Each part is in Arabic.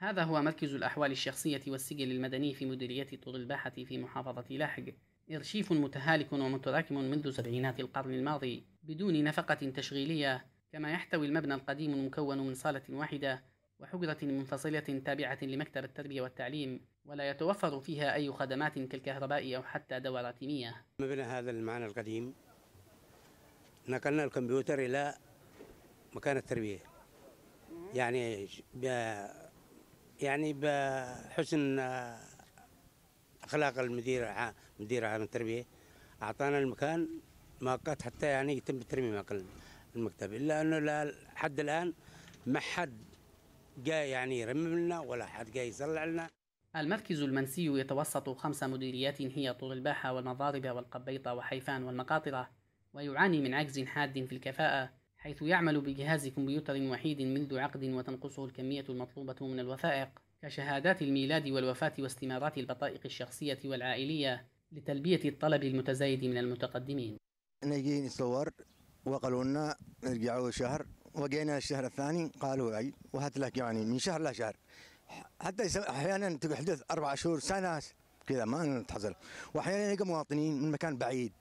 هذا هو مركز الأحوال الشخصية والسجل المدني في مديرية طول الباحة في محافظة لاحق إرشيف متهالك ومتراكم منذ سبعينات القرن الماضي بدون نفقة تشغيلية كما يحتوي المبنى القديم المكون من صالة واحدة وحجرة منفصلة تابعة لمكتب التربية والتعليم ولا يتوفر فيها أي خدمات كالكهرباء أو حتى دورات مياه مبنى هذا المعنى القديم نقلنا الكمبيوتر إلى مكان التربية يعني يعني بحسن اخلاق المدير العام مدير عام التربيه اعطانا المكان ما قد حتى يعني يتم ترميم المكتب الا انه لحد الان ما حد جاي يعني يرمم لنا ولا حد جاي يصلع لنا المركز المنسي يتوسط خمس مديريات هي طول الباحة والمضاربة والقبيطة وحيفان والمقاطرة ويعاني من عجز حاد في الكفاءة حيث يعمل بجهاز كمبيوتر وحيد منذ عقد وتنقصه الكمية المطلوبة من الوثائق كشهادات الميلاد والوفاة واستمارات البطائق الشخصية والعائلية لتلبية الطلب المتزايد من المتقدمين نجي نصور وقالوا لنا نرجعوا شهر وجينا الشهر الثاني قالوا عيد وهات لك يعني من شهر لشهر حتى احيانا تحدث اربع شهور سنه كذا ما نتحصل واحيانا يلقى مواطنين من مكان بعيد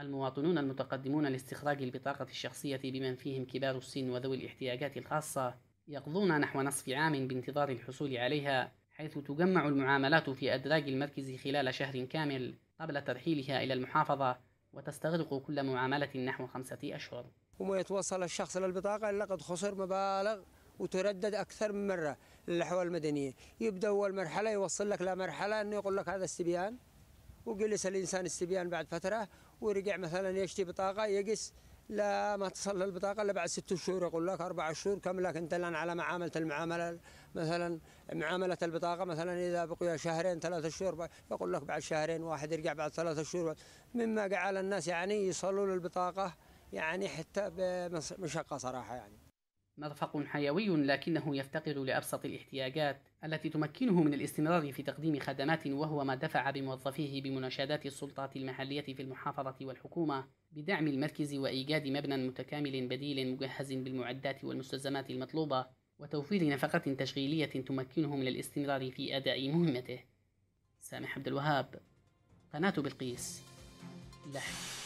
المواطنون المتقدمون لاستخراج البطاقة الشخصية بمن فيهم كبار السن وذوي الاحتياجات الخاصة يقضون نحو نصف عام بانتظار الحصول عليها حيث تجمع المعاملات في أدراج المركز خلال شهر كامل قبل ترحيلها إلى المحافظة وتستغرق كل معاملة نحو خمسة أشهر وما يتوصل الشخص للبطاقة إلا قد خسر مبالغ وتردد أكثر من مرة للحوال المدنية يبدأ أول مرحلة يوصل لك لمرحلة أنه يقول لك هذا استبيان وجلس الانسان استبيان بعد فتره ورجع مثلا يشتي بطاقه يقس لا ما تصل البطاقة إلا بعد ست شهور يقول لك أربع شهور كم لك أنت الآن على معاملة المعاملة مثلا معاملة البطاقة مثلا إذا بقي شهرين ثلاثة شهور يقول لك بعد شهرين واحد يرجع بعد ثلاثة شهور مما جعل الناس يعني يصلوا للبطاقة يعني حتى بمشقة صراحة يعني مرفق حيوي لكنه يفتقر لأبسط الاحتياجات التي تمكنه من الاستمرار في تقديم خدمات وهو ما دفع بموظفيه بمناشدات السلطات المحلية في المحافظة والحكومة بدعم المركز وإيجاد مبنى متكامل بديل مجهز بالمعدات والمستلزمات المطلوبة وتوفير نفقة تشغيلية تمكنه من الاستمرار في أداء مهمته سامح عبد الوهاب قناة بلقيس لحن